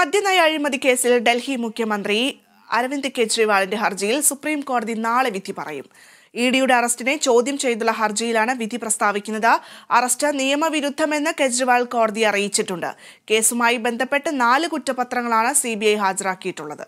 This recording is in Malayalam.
മദ്യനയ അഴിമതി കേസിൽ ഡൽഹി മുഖ്യമന്ത്രി അരവിന്ദ് കെജ്രിവാളിന്റെ ഹർജിയിൽ സുപ്രീം കോടതി നാളെ വിധി പറയും ഇ ഡിയുടെ അറസ്റ്റിനെ ചോദ്യം ചെയ്തുള്ള ഹർജിയിലാണ് വിധി പ്രസ്താവിക്കുന്നത് അറസ്റ്റ് നിയമവിരുദ്ധമെന്ന് കെജ്രിവാൾ കോടതി അറിയിച്ചിട്ടുണ്ട് കേസുമായി ബന്ധപ്പെട്ട് നാല് കുറ്റപത്രങ്ങളാണ് സി ഹാജരാക്കിയിട്ടുള്ളത്